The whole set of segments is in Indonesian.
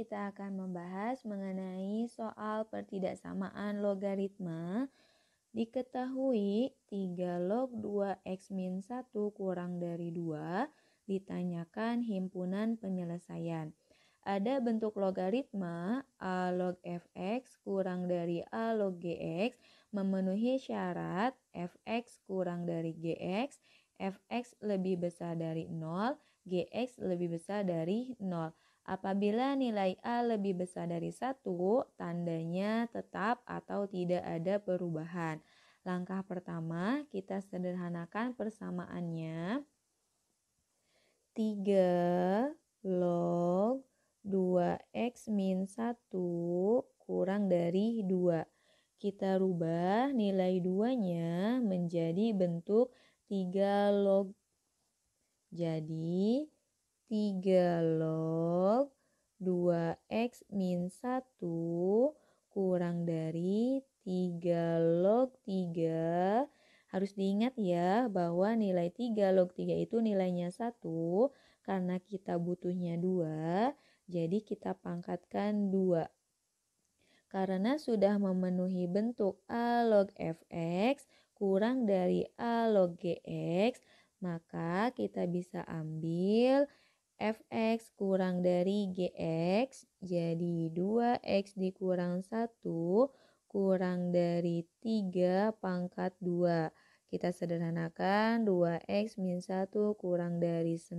kita akan membahas mengenai soal pertidaksamaan logaritma. Diketahui 3 log 2x min 1 kurang dari 2 ditanyakan himpunan penyelesaian. Ada bentuk logaritma A log fx kurang dari A log gx memenuhi syarat fx kurang dari gx, fx lebih besar dari 0, gx lebih besar dari 0 Apabila nilai A lebih besar dari satu, tandanya tetap atau tidak ada perubahan. Langkah pertama, kita sederhanakan persamaannya. 3 log 2x min 1 kurang dari 2. Kita rubah nilai 2-nya menjadi bentuk 3 log. Jadi, 3 log 2x min 1 kurang dari 3 log 3 harus diingat ya bahwa nilai 3 log 3 itu nilainya 1 karena kita butuhnya 2 jadi kita pangkatkan 2 karena sudah memenuhi bentuk A log fx kurang dari A log gx maka kita bisa ambil fx kurang dari gx jadi 2x dikurang 1 kurang dari 3 pangkat 2. Kita sederhanakan 2x min 1 kurang dari 9,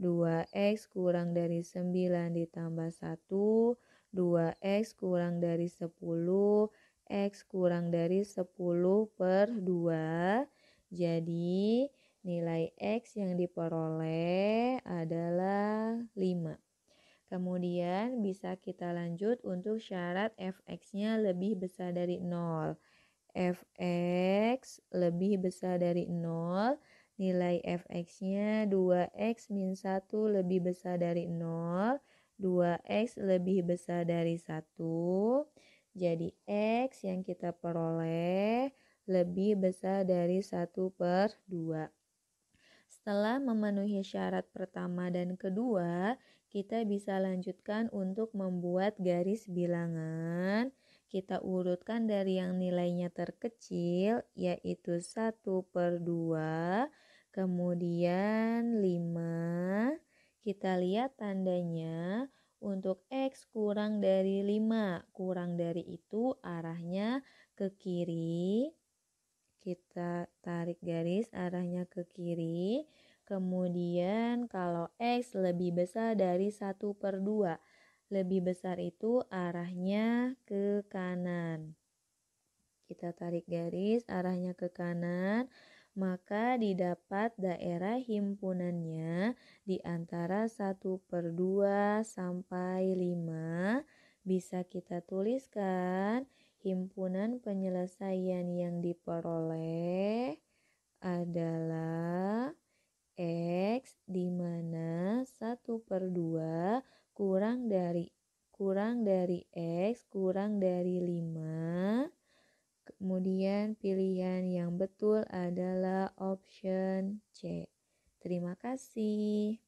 2x kurang dari 9 ditambah 1, 2x kurang dari 10, x kurang dari 10 per 2. Jadi Nilai X yang diperoleh adalah 5. Kemudian bisa kita lanjut untuk syarat fx-nya lebih besar dari 0. fx lebih besar dari 0, nilai fx-nya 2x min 1 lebih besar dari 0, 2x lebih besar dari 1. Jadi x yang kita peroleh lebih besar dari 1 per 2. Setelah memenuhi syarat pertama dan kedua, kita bisa lanjutkan untuk membuat garis bilangan. Kita urutkan dari yang nilainya terkecil, yaitu 1 per 2, kemudian 5. Kita lihat tandanya untuk X kurang dari 5, kurang dari itu arahnya ke kiri kita tarik garis arahnya ke kiri. Kemudian kalau X lebih besar dari 1 per 2, lebih besar itu arahnya ke kanan. Kita tarik garis arahnya ke kanan maka didapat daerah himpunannya di antara 1 per 2 sampai 5 bisa kita tuliskan himpunan penyelesaian yang diperoleh adalah X di mana 1 per 2 kurang dari kurang dari X kurang dari 5 kemudian pilihan yang betul adalah option C terima kasih